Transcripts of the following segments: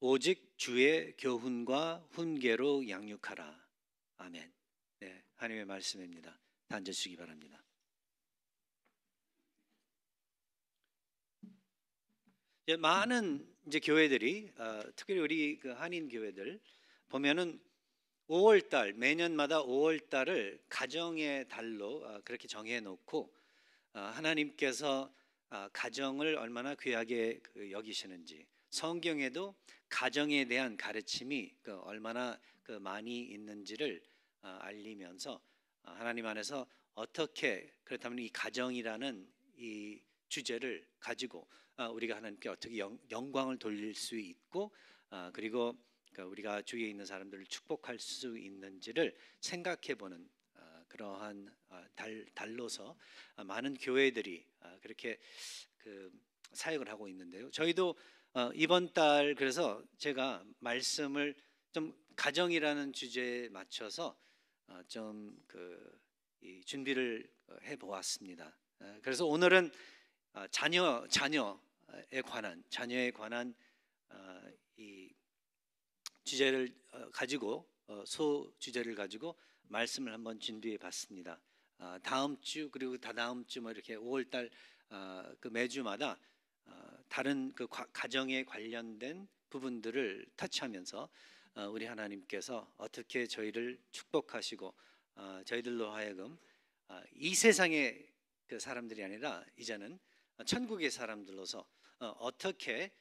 오직 주의 교훈과 훈계로 양육하라. 아멘. 네, 하나님의 말씀입니다. 앉으시기 바랍니다. 이제 많은 이제 교회들이 어, 특히 우리 그 한인 교회들 보면은 5월달 매년마다 5월달을 가정의 달로 어, 그렇게 정해놓고 어, 하나님께서 어, 가정을 얼마나 귀하게 그 여기시는지 성경에도 가정에 대한 가르침이 그 얼마나 그 많이 있는지를 아, 알리면서 아, 하나님 안에서 어떻게 그렇다면 이 가정이라는 이 주제를 가지고 아, 우리가 하나님께 어떻게 영광을 돌릴 수 있고 그리고 그 우리가 주위에 있는 사람들을 축복할 수 있는지를 생각해보는 그러한 달 달로서 많은 교회들이 그렇게 그 사역을 하고 있는데요. 저희도 어, 이번 달 그래서 제가 말씀을 좀 가정이라는 주제에 맞춰서 어, 좀그 준비를 어, 해 보았습니다. 어, 그래서 오늘은 어, 자녀 자녀에 관한 자녀에 관한 어, 이 주제를 가지고 소 주제를 가지고 말씀을 한번 준비해 봤습니다. 다음 주 그리고 다다음 주뭐 이렇게 5월달 그 매주마다 다른 그 가정에 관련된 부분들을 터치하면서 어, 우리 하나님께서 어떻게 저희를 축복하시고 어, 저희들로 하여금 어, 이 세상의 그 사람들이 아니라 이제는 천국의 사람들로서 어떻게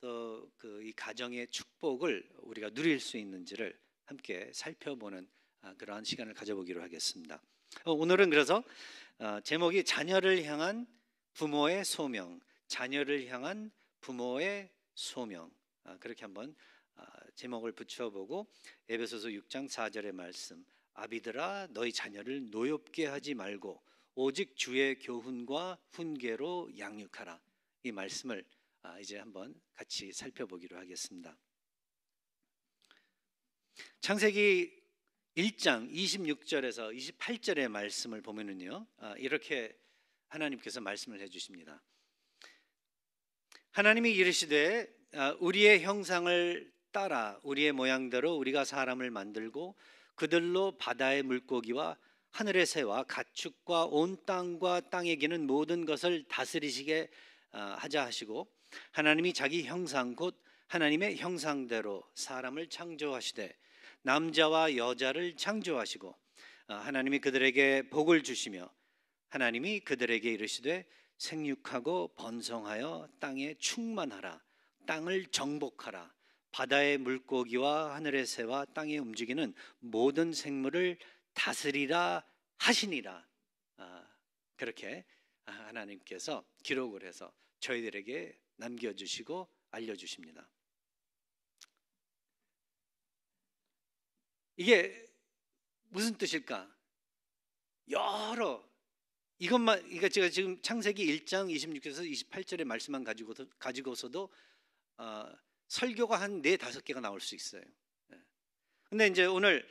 또그이 가정의 축복을 우리가 누릴 수 있는지를 함께 살펴보는 아, 그러한 시간을 가져보기로 하겠습니다. 오늘은 그래서 제목이 자녀를 향한 부모의 소명 자녀를 향한 부모의 소명 아, 그렇게 한번 아, 제목을 붙여보고 에베소서 6장 4절의 말씀 아비들아 너희 자녀를 노엽게 하지 말고 오직 주의 교훈과 훈계로 양육하라 이 말씀을 아, 이제 한번 같이 살펴보기로 하겠습니다. 창세기 1장 26절에서 28절의 말씀을 보면은요 이렇게 하나님께서 말씀을 해주십니다. 하나님이 이르시되 아, 우리의 형상을 따라 우리의 모양대로 우리가 사람을 만들고 그들로 바다의 물고기와 하늘의 새와 가축과 온 땅과 땅에 기는 모든 것을 다스리시게 아, 하자 하시고 하나님이 자기 형상 곧 하나님의 형상대로 사람을 창조하시되 남자와 여자를 창조하시고 아, 하나님이 그들에게 복을 주시며 하나님이 그들에게 이르시되 생육하고 번성하여 땅에 충만하라. 땅을 정복하라. 바다의 물고기와 하늘의 새와 땅에 움직이는 모든 생물을 다스리라 하시니라. 아, 그렇게 아, 하나님께서 기록을 해서 저희들에게 남겨주시고 알려주십니다. 이게 무슨 뜻일까? 여러 이것만 그러니까 제가 지금 창세기 1장 26절에서 28절의 말씀만 가지고 가지고서도 어, 설교가 한 네 다섯 개가 나올 수 있어요. 예. 근데 이제 오늘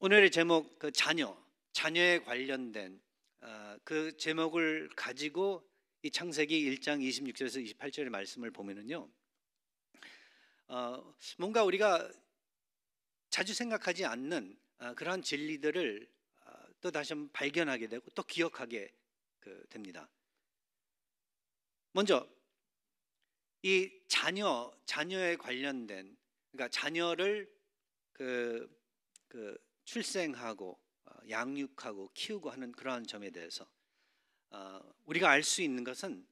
오늘의 제목 그 자녀 자녀에 관련된 어, 그 제목을 가지고 이 창세기 1장 26절에서 28절의 말씀을 보면은요, 어, 뭔가 우리가 자주 생각하지 않는 어, 그러한 진리들을 또 다시 한번 발견하게 되고 또 기억하게 그 됩니다. 먼저 이 자녀 자녀에 관련된 그러니까 자녀를 그, 그 출생하고 어, 양육하고 키우고 하는 그러한 점에 대해서 어, 우리가 알 수 있는 것은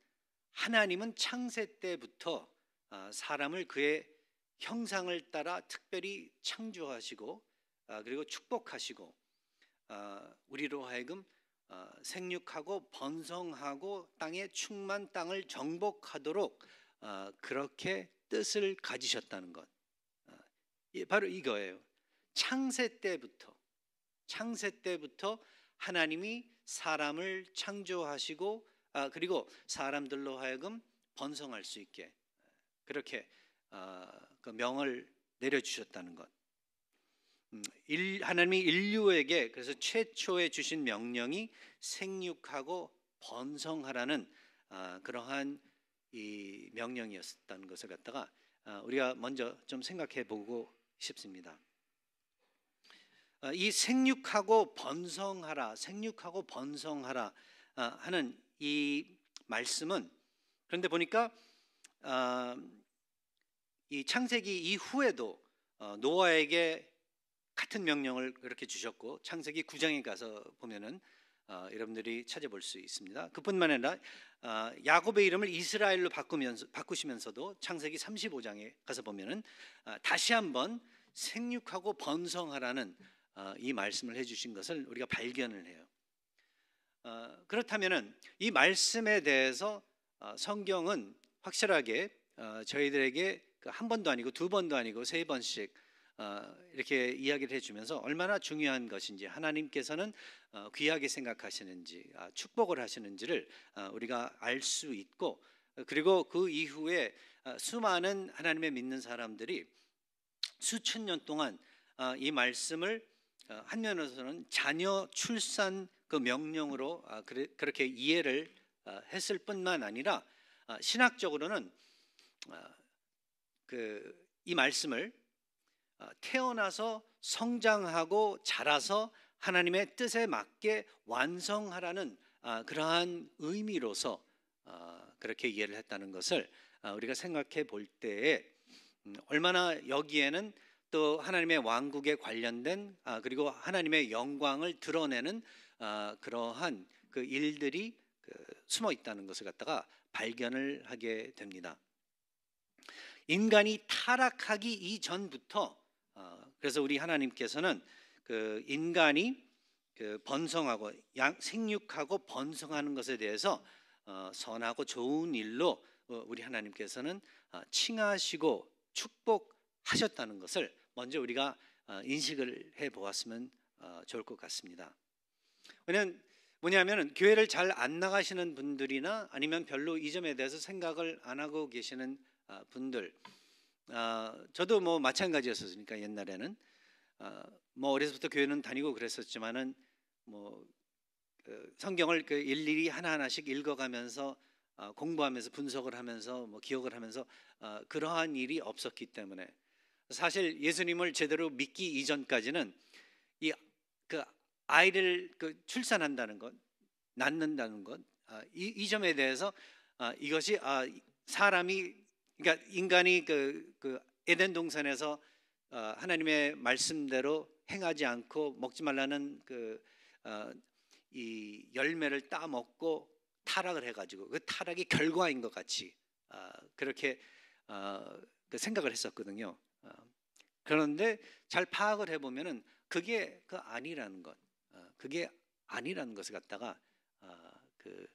하나님은 창세 때부터 어, 사람을 그의 형상을 따라 특별히 창조하시고 그리고 축복하시고 어, 우리로 하여금 어, 생육하고 번성하고 땅에 충만 땅을 정복하도록 어, 그렇게 뜻을 가지셨다는 것. 바로 이거예요. 창세 때부터 창세 때부터 하나님이 사람을 창조하시고 아, 그리고 사람들로 하여금 번성할 수 있게 그렇게 그 명을 내려주셨다는 것. 음, 하나님이 인류에게 그래서 최초에 주신 명령이 생육하고 번성하라는 아, 그러한 이 명령이었다는 것을 갖다가 아, 우리가 먼저 좀 생각해 보고 싶습니다. 아, 이 생육하고 번성하라, 생육하고 번성하라 하는 이 말씀은 그런데 보니까 이 창세기 이후에도 어, 노아에게 같은 명령을 그렇게 주셨고 창세기 9장에 가서 보면은 어, 여러분들이 찾아볼 수 있습니다. 그뿐만 아니라 어, 야곱의 이름을 이스라엘로 바꾸면서 바꾸시면서도 창세기 35장에 가서 보면은 어, 다시 한번 생육하고 번성하라는 어, 이 말씀을 해주신 것을 우리가 발견을 해요. 어, 그렇다면은 이 말씀에 대해서 어, 성경은 확실하게 저희들에게 그 한 번도 아니고 두 번도 아니고 세 번씩 어, 이렇게 이야기를 해주면서 얼마나 중요한 것인지 하나님께서는 어, 귀하게 생각하시는지 아, 축복을 하시는지를 어, 우리가 알 수 있고 그리고 그 이후에 수많은 하나님의 믿는 사람들이 수천 년 동안 이 말씀을 한 면에서는 자녀 출산 그 명령으로 아, 그렇게 이해를 했을 뿐만 아니라 신학적으로는 그이 말씀을 어, 태어나서 성장하고 자라서 하나님의 뜻에 맞게 완성하라는 어, 그러한 의미로서 어, 그렇게 이해를 했다는 것을 우리가 생각해 볼 때에 음, 얼마나 여기에는 또 하나님의 왕국에 관련된 아, 그리고 하나님의 영광을 드러내는 그러한 그 일들이 그 숨어 있다는 것을 갖다가 발견을 하게 됩니다. 인간이 타락하기 이전부터 그래서 우리 하나님께서는 그 인간이 그 번성하고 양, 생육하고 번성하는 것에 대해서 어, 선하고 좋은 일로 어, 우리 하나님께서는 어, 칭하시고 축복하셨다는 것을 먼저 우리가 어, 인식을 해 보았으면 어, 좋을 것 같습니다. 왜냐면 뭐냐면은 교회를 잘 안 나가시는 분들이나 아니면 별로 이 점에 대해서 생각을 안 하고 계시는 어, 분들 어, 저도 뭐 마찬가지였으니까 옛날에는 어, 뭐 어려서부터 교회는 다니고 그랬었지만은 뭐그 성경을 그 일일이 하나하나씩 읽어가면서 어, 공부하면서 분석을 하면서 뭐 기억을 하면서 어, 그러한 일이 없었기 때문에 사실 예수님을 제대로 믿기 이전까지는 이 그 아이를 그 출산한다는 것, 낳는다는 것, 아, 이, 이 점에 대해서 아, 이것이 아, 사람이 그러니까 인간이 그, 그 에덴 동산에서 어, 하나님의 말씀대로 행하지 않고 먹지 말라는 그, 어, 열매를 따먹고 타락을 해가지고 그 타락이 결과인 것 같이 어, 그렇게 어, 그 생각을 했었거든요. 어, 그런데 잘 파악을 해보면은 그게 그 아니라는 것, 어, 그게 아니라는 것을 갖다가 그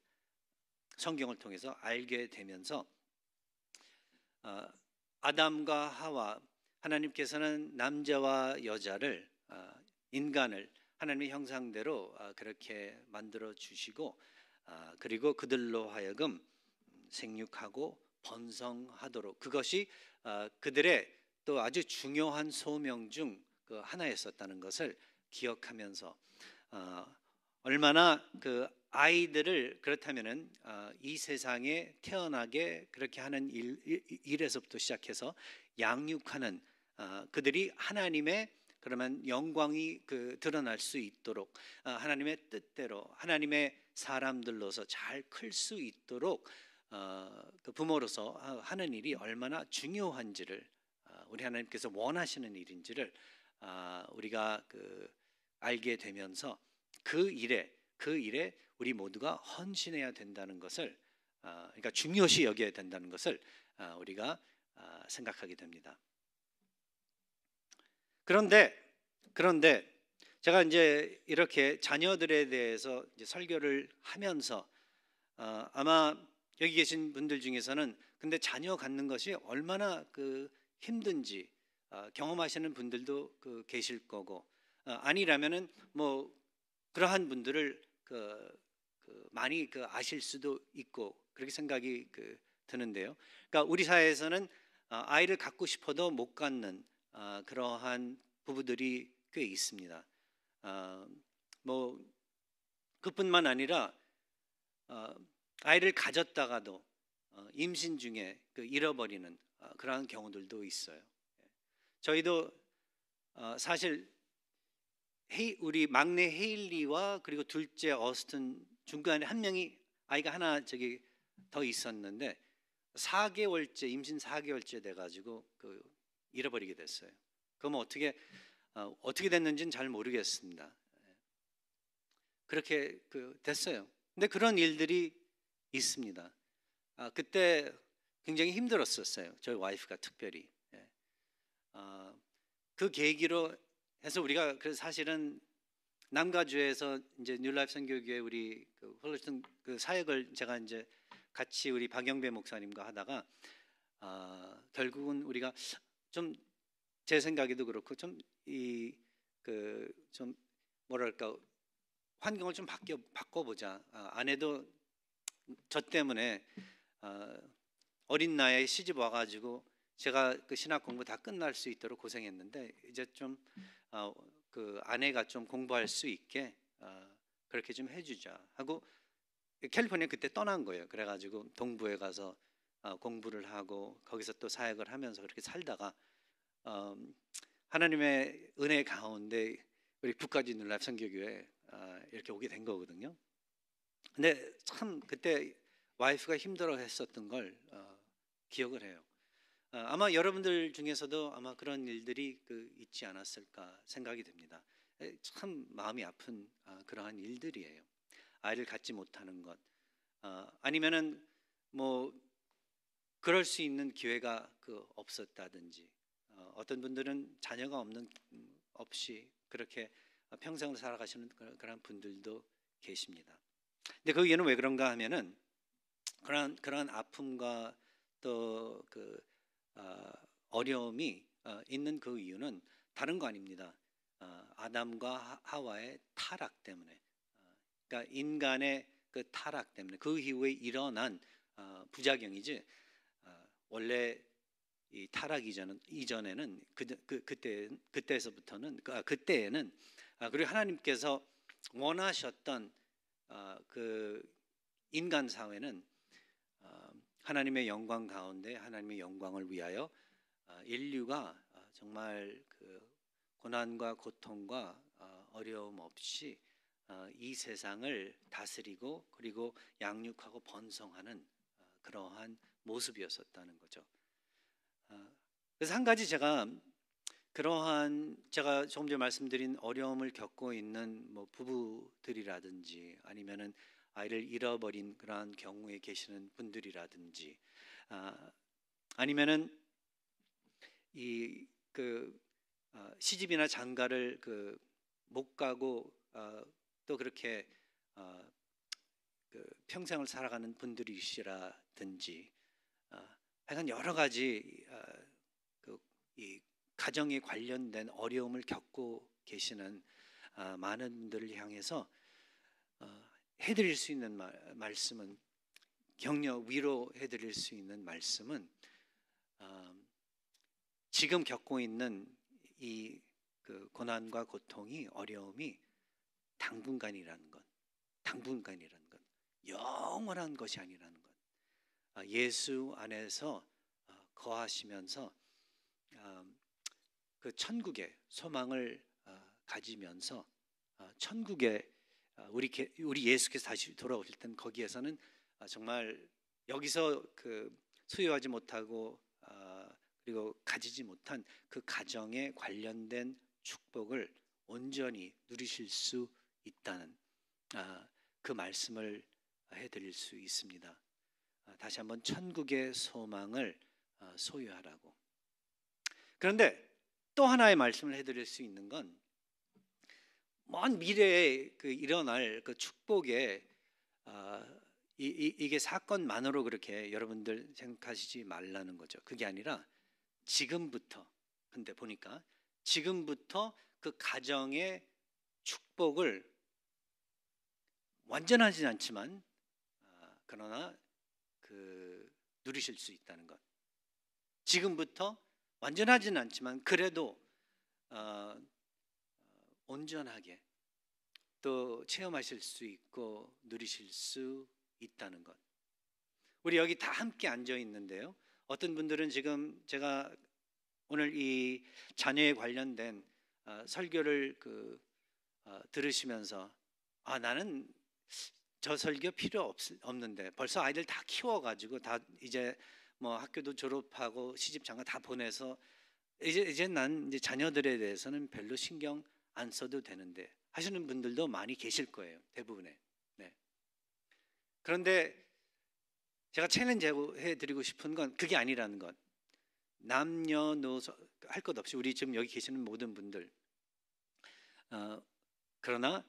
성경을 통해서 알게 되면서 어, 아담과 하와 하나님께서는 남자와 여자를 어, 인간을 하나님의 형상대로 어, 그렇게 만들어 주시고 그리고 그들로 하여금 생육하고 번성하도록 그것이 그들의 또 아주 중요한 소명 중 그 하나였었다는 것을 기억하면서 얼마나 그 아이들을 그렇다면이 어, 세상에 태어나게 그렇게 하는 일, 일 에서부터 시작해서 양육하는 어, 그들이 하나님의 그러면 영광이 그 드러날 수 있도록 어, 하나님의 뜻대로 하나님의 사람들로서 잘 클 수 있도록 그 부모로서 하는 일이 얼마나 중요한지를 우리 하나님께서 원하시는 일인지를 우리가 그 알게 되면서 그 일에 그 일에 우리 모두가 헌신해야 된다는 것을 아, 그러니까 중요시 여겨야 된다는 것을 아, 우리가 아, 생각하게 됩니다. 그런데 그런데 제가 이제 이렇게 자녀들에 대해서 설교를 하면서 아마 여기 계신 분들 중에서는 근데 자녀 갖는 것이 얼마나 그 힘든지 경험하시는 분들도 그 계실 거고 아니라면은 뭐 그러한 분들을 그, 그 많이 그 아실 수도 있고 그렇게 생각이 그 드는데요. 그러니까 우리 사회에서는 어, 아이를 갖고 싶어도 못 갖는 어, 그러한 부부들이 꽤 있습니다. 어, 뭐 그뿐만 아니라 아이를 가졌다가도 임신 중에 그 잃어버리는 그러한 경우들도 있어요. 예. 저희도 사실 헤이, 우리 막내 헤일리와 그리고 둘째 어스턴 중간에 한 명이 아이가 하나 저기 더 있었는데 4개월째 임신 4개월째 돼 가지고 그 잃어버리게 됐어요. 그럼 어떻게 어, 어떻게 됐는지는 잘 모르겠습니다. 그렇게 그 됐어요. 근데 그런 일들이 있습니다. 아, 그때 굉장히 힘들었었어요. 저희 와이프가 특별히. 예. 아, 그 계기로 해서 우리가 그 사실은 남가주에서 이제 뉴라이프 선교교회 우리 그 홀로튼 그 사역을 제가 이제 같이 우리 박영배 목사님과 하다가 어, 결국은 우리가 좀 제 생각에도 그렇고 좀 이 그좀 그 뭐랄까 환경을 좀 바뀌어 바꿔보자 아, 아내도 저 때문에 어, 어린 나이에 시집 와가지고 제가 그 신학 공부 다 끝날 수 있도록 고생했는데 이제 좀 어, 그 아내가 좀 공부할 수 있게 어, 그렇게 좀 해주자 하고 캘리포니아 그때 떠난 거예요. 그래가지고 동부에 가서 어, 공부를 하고 거기서 또 사역을 하면서 그렇게 살다가 하나님의 은혜 가운데 우리 북까지 눌랍 선교교회 이렇게 오게 된 거거든요. 근데 참 그때 와이프가 힘들어했었던 걸 기억을 해요. 어, 아마 여러분들 중에서도 아마 그런 일들이 그 있지 않았을까 생각이 됩니다. 참 마음이 아픈 아, 그러한 일들이에요. 아이를 갖지 못하는 것, 어, 아니면은 뭐 그럴 수 있는 기회가 그 없었다든지, 어, 어떤 분들은 자녀가 없는 음, 없이 그렇게 평생을 살아가시는 그, 그런 분들도 계십니다. 근데 그 이유는 왜 그런가 하면은 그런 그런 아픔과 또그 어, 어려움이 어, 있는 그 이유는 다른 거 아닙니다. 어, 아담과 하와의 타락 때문에, 그러니까 인간의 그 타락 때문에 그 이후에 일어난 부작용이지. 원래 이 타락 이전 이전에는 그, 그 그때 그때서부터는 그, 아, 때에는 아, 그리고 하나님께서 원하셨던 그 인간 사회는 하나님의 영광 가운데 하나님의 영광을 위하여 아, 인류가 아, 정말 그 고난과 고통과 아, 어려움 없이 이 세상을 다스리고 그리고 양육하고 번성하는 그러한 모습이었었다는 거죠. 그래서 한 가지 제가 그러한 제가 조금 전에 말씀드린 어려움을 겪고 있는 뭐 부부들이라든지 아니면은 아이를 잃어버린 그러한 경우에 계시는 분들이라든지 아, 아니면은 이그 어, 시집이나 장가를 그못 가고 어, 또 그렇게 어, 그 평생을 살아가는 분들이시라든지 어, 하여간 여러 가지 어, 그이 가정에 관련된 어려움을 겪고 계시는 어, 많은 분들을 향해서 어, 해드릴 수 있는 말, 말씀은 격려 위로해드릴 수 있는 말씀은 어, 지금 겪고 있는 이 그 고난과 고통이 어려움이 당분간이라는 것, 당분간이라는 것, 영원한 것이 아니라는 것. 아, 예수 안에서 아, 거하시면서 그 천국의 소망을 가지면서 천국의 아, 우리 우리 예수께서 다시 돌아오실 땐 거기에서는 아, 정말 여기서 그 소유하지 못하고 아, 그리고 가지지 못한 그 가정에 관련된 축복을 온전히 누리실 수 있다는 그 말씀을 해드릴 수 있습니다. 다시 한번 천국의 소망을 소유하라고. 그런데 또 하나의 말씀을 해드릴 수 있는 건먼 미래에 그 일어날 그 축복에 어, 이, 이, 이게 사건만으로 그렇게 여러분들 생각하시지 말라는 거죠. 그게 아니라 지금부터 근데 보니까 지금부터 그 가정의 축복을 완전하진 않지만 어, 그러나 그 누리실 수 있다는 것. 지금부터 완전하진 않지만 그래도 어, 온전하게 또 체험하실 수 있고 누리실 수 있다는 것. 우리 여기 다 함께 앉아 있는데요. 어떤 분들은 지금 제가 오늘 이 자녀에 관련된 어, 설교를 그, 어, 들으시면서 아 나는 저 설교 필요 없, 없는데 벌써 아이들 다 키워가지고 다 이제 뭐 학교도 졸업하고 시집 장가 다 보내서 이제 이제 난 이제 자녀들에 대해서는 별로 신경 안 써도 되는데 하시는 분들도 많이 계실 거예요. 대부분에. 네. 그런데 제가 챌린지 해드리고 싶은 건 그게 아니라는 것. 남녀노소 할 것 없이 우리 지금 여기 계시는 모든 분들. 어, 그러나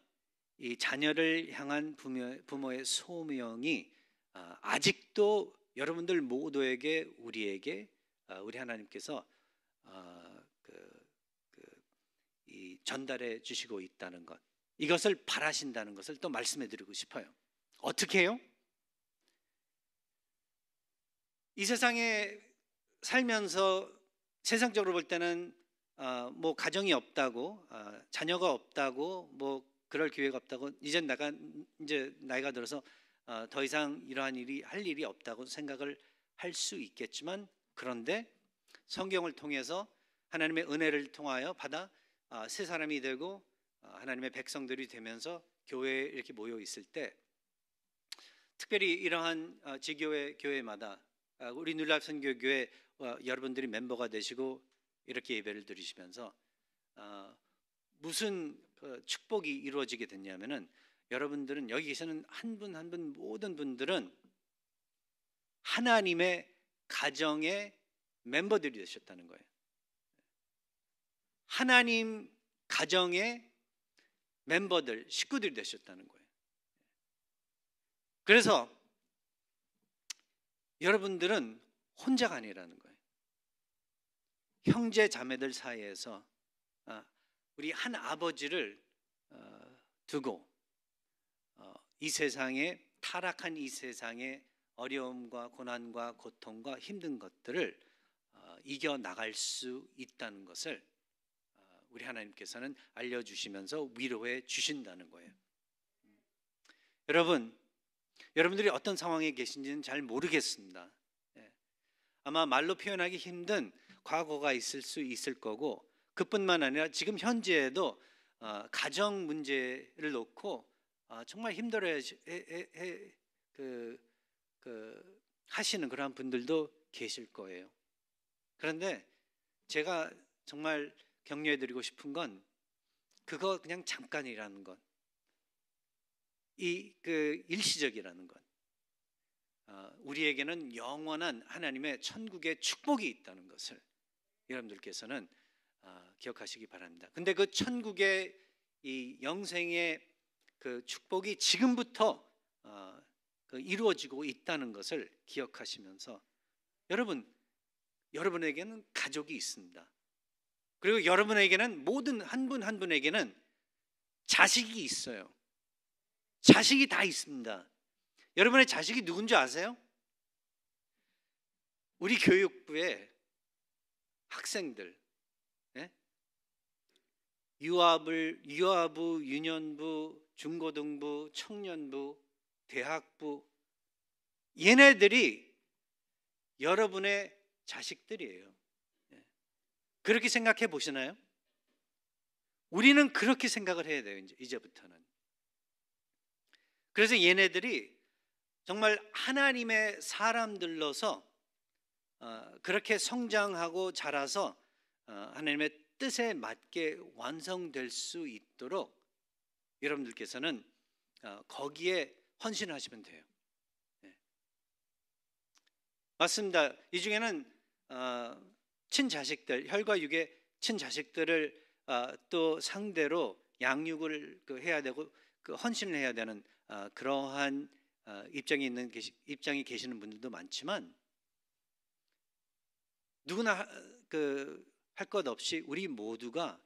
이 자녀를 향한 부모, 의 소명이 어, 아직도 여러분들 모두에게 우리에게 어, 우리 하나님께서 어, 전달해 주시고 있다는 것. 이것을 바라신다는 것을 또 말씀해 드리고 싶어요. 어떻게 해요? 이 세상에 살면서 세상적으로 볼 때는 어, 뭐 가정이 없다고 어, 자녀가 없다고 뭐 그럴 기회가 없다고 이제 나가 이제 나이가 들어서 어, 더 이상 이러한 일이 할 일이 없다고 생각을 할 수 있겠지만 그런데 성경을 통해서 하나님의 은혜를 통하여 받아 새 아, 사람이 되고 아, 하나님의 백성들이 되면서 교회에 이렇게 모여 있을 때 특별히 이러한 아, 지교회 교회마다 우리 눌랍 선교교회 어, 여러분들이 멤버가 되시고 이렇게 예배를 드리시면서 무슨 그 축복이 이루어지게 됐냐면은 여러분들은 여기 계시는 한 분 한 분 모든 분들은 하나님의 가정의 멤버들이 되셨다는 거예요. 하나님 가정의 멤버들, 식구들이 되셨다는 거예요. 그래서 여러분들은 혼자가 아니라는 거예요. 형제 자매들 사이에서 아, 우리 한 아버지를 어, 두고 어, 이 세상에 타락한 이 세상의 어려움과 고난과 고통과 힘든 것들을 어, 이겨 나갈 수 있다는 것을 우리 하나님께서는 알려주시면서 위로해 주신다는 거예요. 여러분, 여러분들이 어떤 상황에 계신지는 잘 모르겠습니다. 예. 아마 말로 표현하기 힘든 과거가 있을 수 있을 거고 그뿐만 아니라 지금 현재에도 어, 가정 문제를 놓고 아, 정말 힘들어 그, 그, 하시는 그러 분들도 계실 거예요. 그런데 제가 정말 격려해드리고 싶은 건 그거 그냥 잠깐이라는 것, 이 그 일시적이라는 것, 어, 우리에게는 영원한 하나님의 천국의 축복이 있다는 것을 여러분들께서는 어, 기억하시기 바랍니다. 근데 그 천국의 이 영생의 그 축복이 지금부터 어, 그 이루어지고 있다는 것을 기억하시면서 여러분 여러분에게는 가족이 있습니다. 그리고 여러분에게는 모든 한 분한 한 분에게는 자식이 있어요. 자식이 다 있습니다. 여러분의 자식이 누군지 아세요? 우리 교육부의 학생들, 네? 유아부, 유아부, 유년부, 중고등부, 청년부, 대학부, 얘네들이 여러분의 자식들이에요. 그렇게 생각해 보시나요? 우리는 그렇게 생각을 해야 돼요. 이제, 이제부터는. 그래서 얘네들이 정말 하나님의 사람들로서 어, 그렇게 성장하고 자라서 어, 하나님의 뜻에 맞게 완성될 수 있도록 여러분들께서는 어, 거기에 헌신하시면 돼요. 네. 맞습니다. 이 중에는 어, 친자식들 혈과 육의 친자식들을 어, 또 상대로 양육을 그 해야 되고 그 헌신을 해야 되는 어, 그러한 어, 입장이 있는 계시, 입장이 계시는 분들도 많지만 누구나 그할것 없이 우리 모두가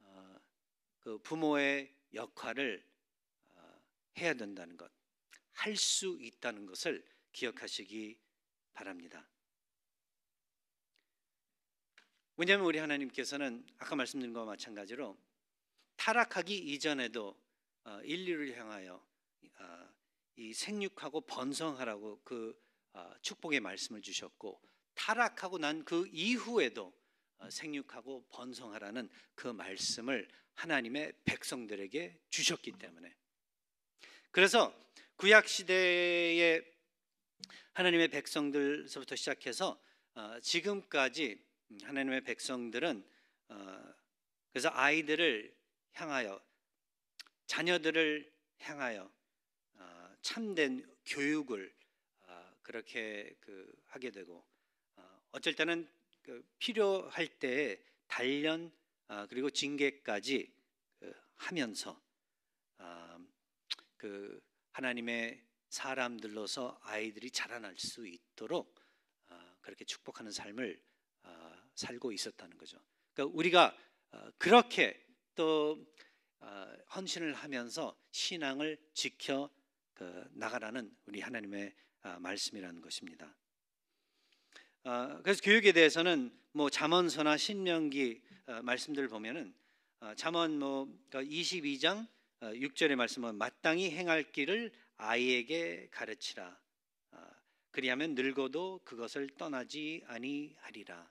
어, 그 부모의 역할을 어, 해야 된다는 것, 할 수 있다는 것을 기억하시기 바랍니다. 왜냐하면 우리 하나님께서는 아까 말씀드린 것과 마찬가지로 타락하기 이전에도 어, 인류를 향하여 어, 이 생육하고 번성하라고 그 어, 축복의 말씀을 주셨고 타락하고 난 그 이후에도 생육하고 번성하라는 그 말씀을 하나님의 백성들에게 주셨기 때문에 그래서 구약 시대의 하나님의 백성들서부터 시작해서 지금까지 음, 하나님의 백성들은 어, 그래서 아이들을 향하여 자녀들을 향하여 어, 참된 교육을 어, 그렇게 그 하게 되고 어, 어쩔 때는 그 필요할 때에 단련 어, 그리고 징계까지 그 하면서 어, 그 하나님의 사람들로서 아이들이 자라날 수 있도록 어, 그렇게 축복하는 삶을 살고 있었다는 거죠. 그러니까 우리가 어, 그렇게 또 어, 헌신을 하면서 신앙을 지켜 그, 나가라는 우리 하나님의 아, 말씀이라는 것입니다. 어, 그래서 교육에 대해서는 뭐 잠언서나 신명기 말씀들을 보면은 잠언 뭐 22장 그러니까 6절의 말씀은 마땅히 행할 길을 아이에게 가르치라. 그리하면 늙어도 그것을 떠나지 아니하리라.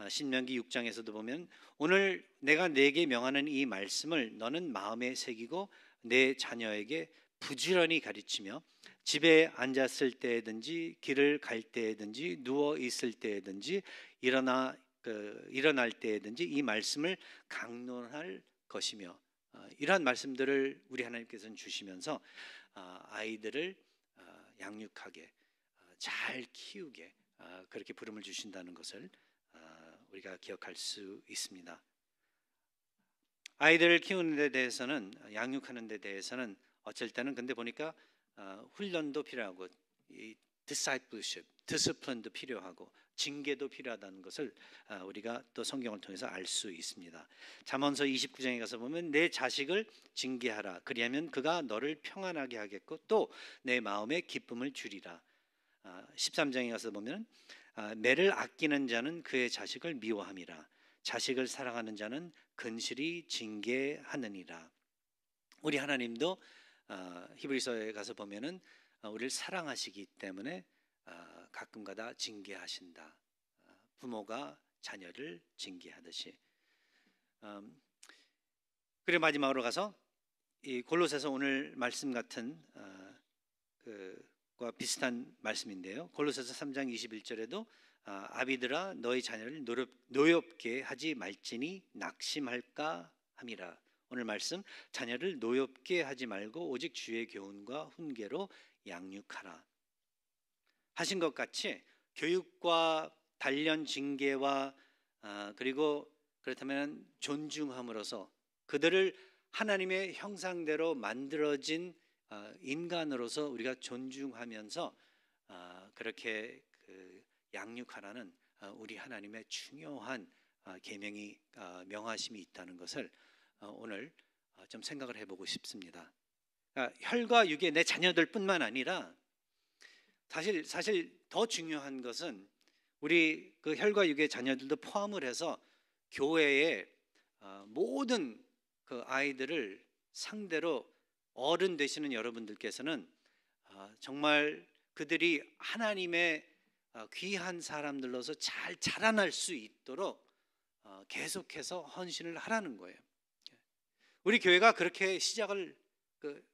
어, 신명기 6장에서도 보면 오늘 내가 내게 명하는 이 말씀을 너는 마음에 새기고 내 자녀에게 부지런히 가르치며 집에 앉았을 때든지 길을 갈 때든지 누워 있을 때든지 일어나 그, 일어날 때든지 이 말씀을 강론할 것이며 어, 이러한 말씀들을 우리 하나님께서는 주시면서 어, 아이들을 양육하게 잘 키우게 그렇게 부름을 주신다는 것을 우리가 기억할 수 있습니다. 아이들을 키우는 데 대해서는 양육하는 데 대해서는 어쩔 때는 근데 보니까 어, 훈련도 필요하고 이 discipleship, discipline도 필요하고 징계도 필요하다는 것을 어, 우리가 또 성경을 통해서 알 수 있습니다. 잠언서 29장에 가서 보면 내 자식을 징계하라 그리하면 그가 너를 평안하게 하겠고 또 내 마음의 기쁨을 주리라. 어, 13장에 가서 보면 아, 내를 아끼는 자는 그의 자식을 미워함이라 자식을 사랑하는 자는 근실이 징계하느니라. 우리 하나님도 아, 히브리서에 가서 보면은 아, 우리를 사랑하시기 때문에 가끔가다 징계하신다. 부모가 자녀를 징계하듯이. 음, 그리고 마지막으로 가서 이 골로새서 오늘 말씀 같은 그과 비슷한 말씀인데요. 골로새서 3장 21절에도 아, 아비들아 너희 자녀를 노엽, 게 하지 말지니 낙심할까 함이라. 오늘 말씀 자녀를 노엽게 하지 말고 오직 주의 교훈과 훈계로 양육하라. 하신 것 같이 교육과 단련 징계와 아, 그리고 그렇다면 존중함으로써 그들을 하나님의 형상대로 만들어진 어, 인간으로서 우리가 존중하면서 어, 그렇게 그 양육하라는 어, 우리 하나님의 중요한 계명이 명하심이 있다는 것을 오늘 좀 생각을 해보고 싶습니다. 그러니까 혈과 육의 내 자녀들뿐만 아니라 사실 사실 더 중요한 것은 우리 그 혈과 육의 자녀들도 포함을 해서 교회의 모든 그 아이들을 상대로 어른 되시는 여러분들께서는 아, 정말 그들이 하나님의 아, 귀한 사람들로서 잘 자라날 수 있도록 아, 계속해서 헌신을 하라는 거예요. 우리 교회가 그렇게 시작을 그,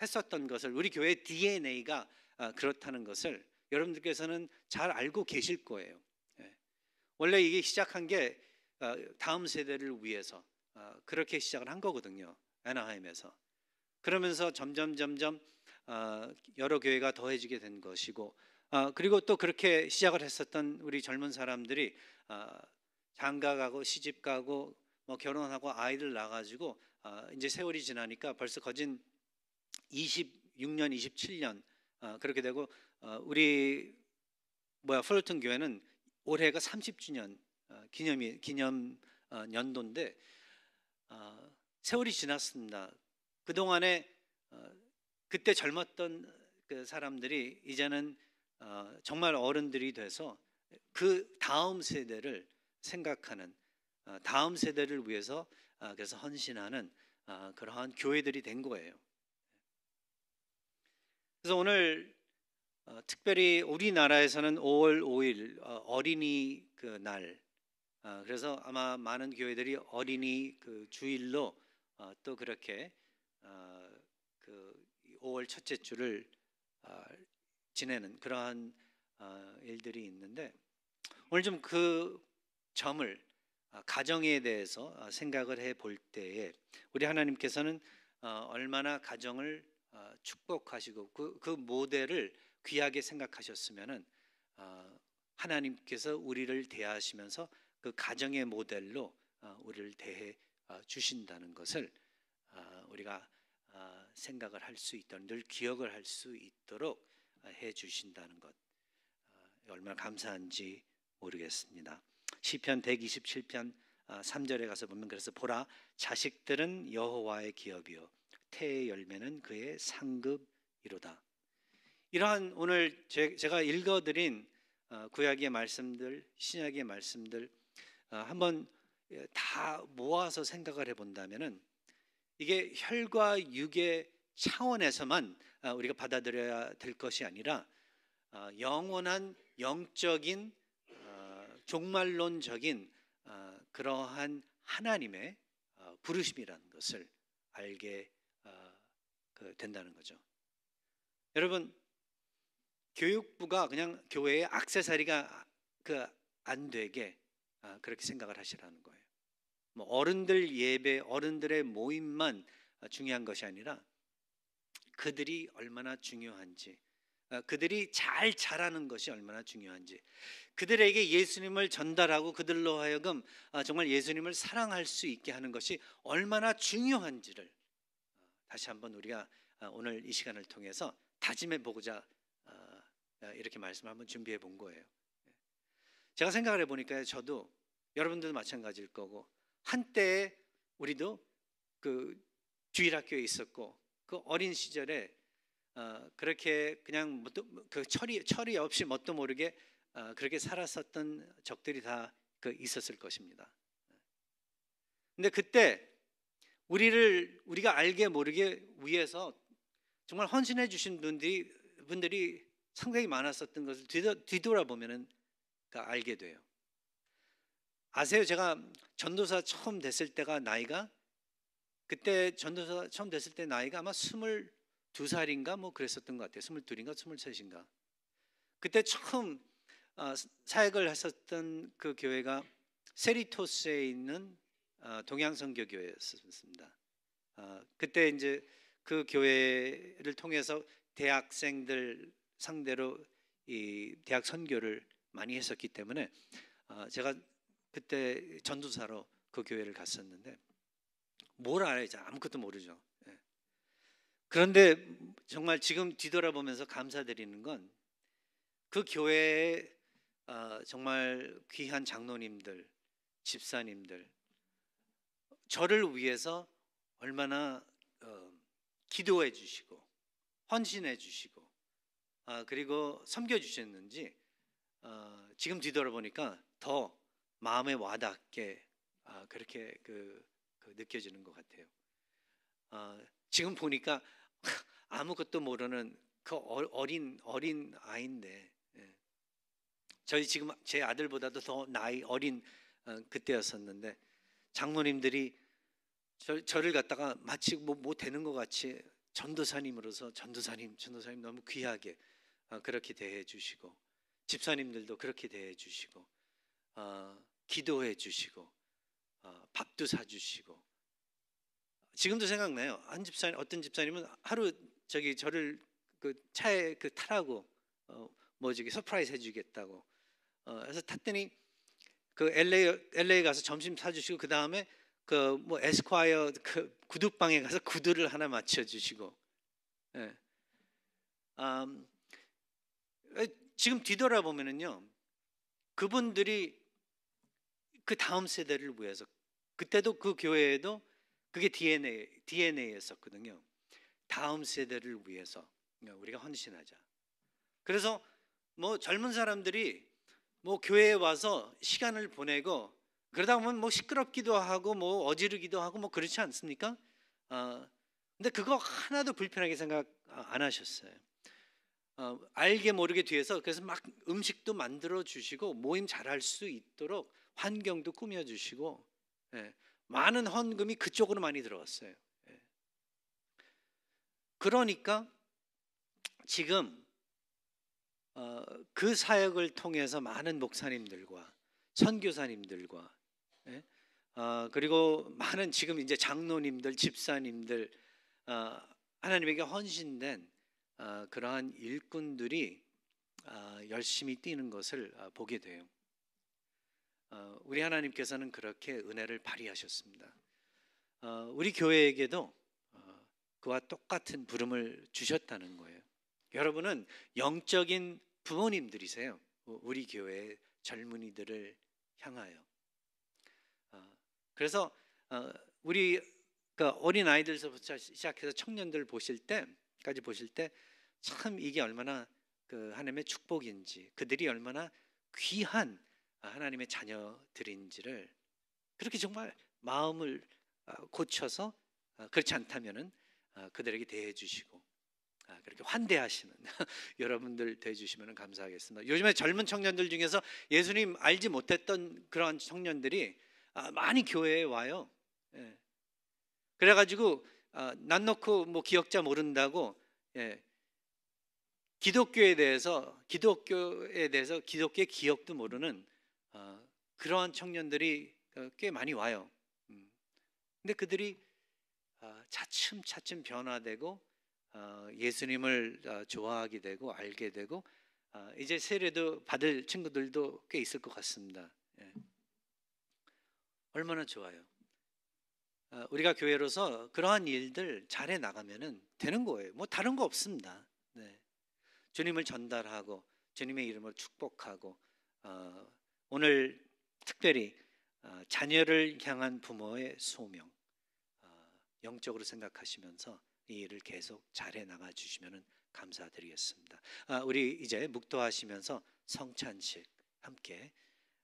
했었던 것을 우리 교회 DNA가 그렇다는 것을 여러분들께서는 잘 알고 계실 거예요. 예. 원래 이게 시작한 게 다음 세대를 위해서 그렇게 시작을 한 거거든요. 애나하임에서. 그러면서 점점 점점 어, 여러 교회가 더해지게 된 것이고 어, 그리고 또 그렇게 시작을 했었던 우리 젊은 사람들이 어, 장가가고 시집가고 뭐 결혼하고 아이들 낳아가지고 이제 세월이 지나니까 벌써 거진 26년, 27년 그렇게 되고 우리 뭐야 플루튼 교회는 올해가 30주년 기념이 기념 연도인데 세월이 지났습니다. 그동안에 어, 그때 젊었던 그 사람들이 이제는 어, 정말 어른들이 돼서 그 다음 세대를 생각하는 어, 다음 세대를 위해서 아, 그래서 헌신하는 아, 그러한 교회들이 된 거예요. 그래서 오늘 특별히 우리나라에서는 5월 5일 어린이 그날 아, 그래서 아마 많은 교회들이 어린이 그 주일로 또 그렇게 어, 그 5월 첫째 주를 어, 지내는 그러한 어, 일들이 있는데 오늘 좀 그 점을 어, 가정에 대해서 어, 생각을 해 볼 때에 우리 하나님께서는 얼마나 가정을 축복하시고 그, 그 모델을 귀하게 생각하셨으면은 하나님께서 우리를 대하시면서 그 가정의 모델로 우리를 대해 주신다는 것을 아, 우리가 아, 생각을 할 수 있도록 늘 기억을 할 수 있도록 아, 해 주신다는 것 얼마나 감사한지 모르겠습니다. 시편 127편 3절에 가서 보면 그래서 보라 자식들은 여호와의 기업이요 태의 열매는 그의 상급이로다. 이러한 오늘 제, 가 읽어드린 구약의 말씀들, 신약의 말씀들 한번 예, 다 모아서 생각을 해본다면은 이게 혈과 육의 차원에서만 어, 우리가 받아들여야 될 것이 아니라 어, 영원한 영적인 어, 종말론적인 그러한 하나님의 부르심이라는 것을 알게 그 된다는 거죠. 여러분 교육부가 그냥 교회의 악세사리가 그 안 되게 그렇게 생각을 하시라는 거예요. 뭐 어른들 예배, 어른들의 모임만 중요한 것이 아니라 그들이 얼마나 중요한지, 어, 그들이 잘 자라는 것이 얼마나 중요한지, 그들에게 예수님을 전달하고 그들로 하여금 아, 정말 예수님을 사랑할 수 있게 하는 것이 얼마나 중요한지를 어, 다시 한번 우리가 어, 오늘 이 시간을 통해서 다짐해 보고자 이렇게 말씀을 한번 준비해 본 거예요. 예. 제가 생각을 해보니까 저도 여러분들도 마찬가지일 거고 한때 우리도 그 주일학교에 있었고 그 어린 시절에 어, 그렇게 그냥 그 철이 철이 없이 뭣도 모르게 어, 그렇게 살았었던 적들이 다 그 있었을 것입니다. 근데 그때 우리를 우리가 알게 모르게 위해서 정말 헌신해 주신 분들이 분들이 상당히 많았었던 것을 뒤돌아보면은 그 알게 돼요. 아세요? 제가 전도사 처음 됐을 때가 나이가 그때 전도사 처음 됐을 때 나이가 아마 22살인가 뭐 그랬었던 것 같아요. 22인가 23인가. 그때 처음 어, 사역을 했었던 그 교회가 세리토스에 있는 어, 동양선교 교회였습니다. 어, 그때 이제 그 교회를 통해서 대학생들 상대로 이 대학 선교를 많이 했었기 때문에 제가 그때 전도사로 그 교회를 갔었는데 뭘 알아야지 아무것도 모르죠. 예. 그런데 정말 지금 뒤돌아보면서 감사드리는 건 그 교회에 아, 정말 귀한 장로님들, 집사님들, 저를 위해서 얼마나 어, 기도해 주시고 헌신해 주시고 아, 그리고 섬겨 주셨는지 아, 지금 뒤돌아보니까 더 마음에 와닿게 아, 그렇게 그, 그 느껴지는 것 같아요. 아, 지금 보니까 아무것도 모르는 그 어, 어린 어린 아이인데 예. 저희 지금 제 아들보다도 더 나이 어린 어, 그때였었는데 장모님들이 저, 를 갖다가 마치 뭐, 뭐 되는 것 같이 전도사님으로서 전도사님 전도사님 너무 귀하게 어, 그렇게 대해 주시고 집사님들도 그렇게 대해 주시고 어, 기도해 주시고 어, 밥도 사주시고 지금도 생각나요. 한 집사님 어떤 집사님은 하루 저기 저를 그 차에 그 타라고 어, 뭐 저기 서프라이즈 해주겠다고 어, 래서 탔더니 그 LA LA 가서 점심 사주시고 그 다음에 그 뭐 에스콰이어 그 구두방에 가서 구두를 하나 맞춰주시고 예. 음, 지금 뒤돌아보면은요 그분들이 그 다음 세대를 위해서 그때도 그 교회에도 그게 DNA DNA였었거든요. 다음 세대를 위해서 우리가 헌신하자. 그래서 뭐 젊은 사람들이 뭐 교회에 와서 시간을 보내고 그러다 보면 뭐 시끄럽기도 하고 뭐 어지르기도 하고 뭐 그렇지 않습니까? 어, 근데 그거 하나도 불편하게 생각 안 하셨어요. 어, 알게 모르게 뒤에서 그래서 막 음식도 만들어 주시고 모임 잘 할 수 있도록 환경도 꾸며주시고 예, 많은 헌금이 그쪽으로 많이 들어갔어요. 예. 그러니까 지금 어, 그 사역을 통해서 많은 목사님들과 선교사님들과 예? 어, 그리고 많은 지금 이제 장로님들, 집사님들 어, 하나님에게 헌신된 어, 그러한 일꾼들이 어, 열심히 뛰는 것을 어, 보게 돼요. 어, 우리 하나님께서는 그렇게 은혜를 발휘하셨습니다. 어, 우리 교회에게도 어, 그와 똑같은 부름을 주셨다는 거예요. 여러분은 영적인 부모님들이세요. 우리 교회의 젊은이들을 향하여. 그래서 우리 그러니까 어린 아이들서부터 시작해서 청년들 보실 때까지 보실 때 참 이게 얼마나 그 하나님의 축복인지 그들이 얼마나 귀한 아, 하나님의 자녀들인지를 그렇게 정말 마음을 아, 고쳐서 아, 그렇지 않다면은 그들에게 대해 주시고 그렇게 환대하시는 여러분들 대해 주시면 감사하겠습니다. 요즘에 젊은 청년들 중에서 예수님 알지 못했던 그러한 청년들이 많이 교회에 와요. 예. 그래가지고 난 놓고 뭐 기억자 모른다고 예. 기독교에 대해서 기독교에 대해서 기독교의 기억도 모르는 어, 그러한 청년들이 어, 꽤 많이 와요. 음. 근데 그들이 어, 차츰차츰 변화되고 어, 예수님을 좋아하게 되고 알게 되고 이제 세례도 받을 친구들도 꽤 있을 것 같습니다. 예. 얼마나 좋아요. 우리가 교회로서 그러한 일들 잘해 나가면은 되는 거예요. 뭐 다른 거 없습니다. 네. 주님을 전달하고 주님의 이름을 축복하고 오늘 특별히 어, 자녀를 향한 부모의 소명 어, 영적으로 생각하시면서 이 일을 계속 잘해 나가 주시면 감사드리겠습니다. 아, 우리 이제 묵도하시면서 성찬식 함께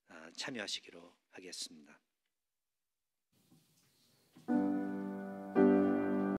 아, 참여하시기로 하겠습니다.